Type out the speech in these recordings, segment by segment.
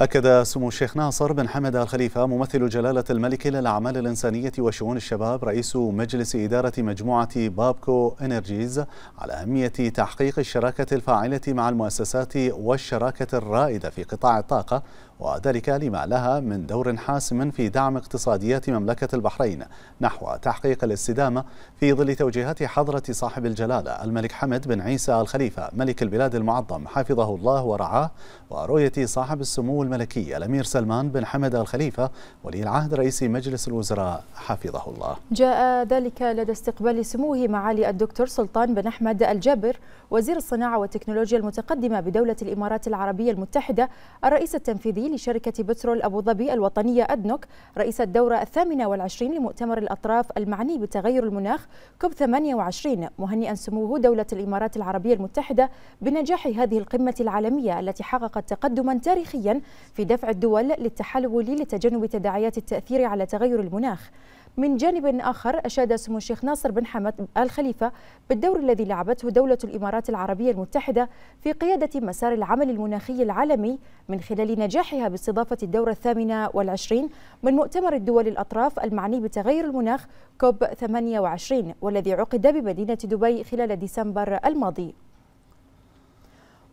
أكد سمو الشيخ ناصر بن حمد الخليفة ممثل جلالة الملك للأعمال الإنسانية وشؤون الشباب رئيس مجلس إدارة مجموعة بابكو إنرجيز على أهمية تحقيق الشراكة الفاعلة مع المؤسسات والشراكة الرائدة في قطاع الطاقة وذلك لما لها من دور حاسم في دعم اقتصاديات مملكة البحرين نحو تحقيق الاستدامة في ظل توجيهات حضرة صاحب الجلالة الملك حمد بن عيسى الخليفة ملك البلاد المعظم حفظه الله ورعاه ورؤية صاحب السمو الملكي الأمير سلمان بن حمد الخليفة ولي العهد رئيس مجلس الوزراء حفظه الله جاء ذلك لدى استقبال سموه معالي الدكتور سلطان بن أحمد الجابر وزير الصناعة والتكنولوجيا المتقدمة بدولة الإمارات العربية المتحدة الرئيس التنفيذي لشركة بترول أبو ظبي الوطنية أدنوك رئيس الدورة الثامنة والعشرين لمؤتمر الأطراف المعني بتغير المناخ كوب 28 مهنئا سموه دولة الإمارات العربية المتحدة بنجاح هذه القمة العالمية التي حققت تقدما تاريخيا في دفع الدول للتحول لتجنب تداعيات التأثير على تغير المناخ من جانب آخر أشاد سمو الشيخ ناصر بن حمد آل خليفة بالدور الذي لعبته دولة الإمارات العربية المتحدة في قيادة مسار العمل المناخي العالمي من خلال نجاحها باستضافة الدورة الثامنة والعشرين من مؤتمر الدول الأطراف المعني بتغير المناخ كوب 28 والذي عقد بمدينة دبي خلال ديسمبر الماضي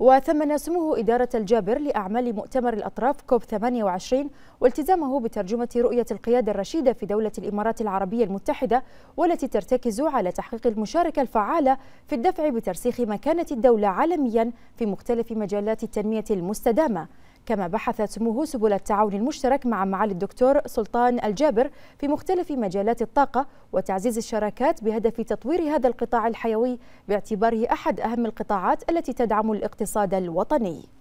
وثمن سموه إدارة الجابر لأعمال مؤتمر الأطراف كوب 28 والتزامه بترجمة رؤية القيادة الرشيدة في دولة الإمارات العربية المتحدة والتي ترتكز على تحقيق المشاركة الفعالة في الدفع بترسيخ مكانة الدولة عالميا في مختلف مجالات التنمية المستدامة كما بحثت سموه سبل التعاون المشترك مع معالي الدكتور سلطان الجابر في مختلف مجالات الطاقة وتعزيز الشراكات بهدف تطوير هذا القطاع الحيوي باعتباره أحد أهم القطاعات التي تدعم الاقتصاد الوطني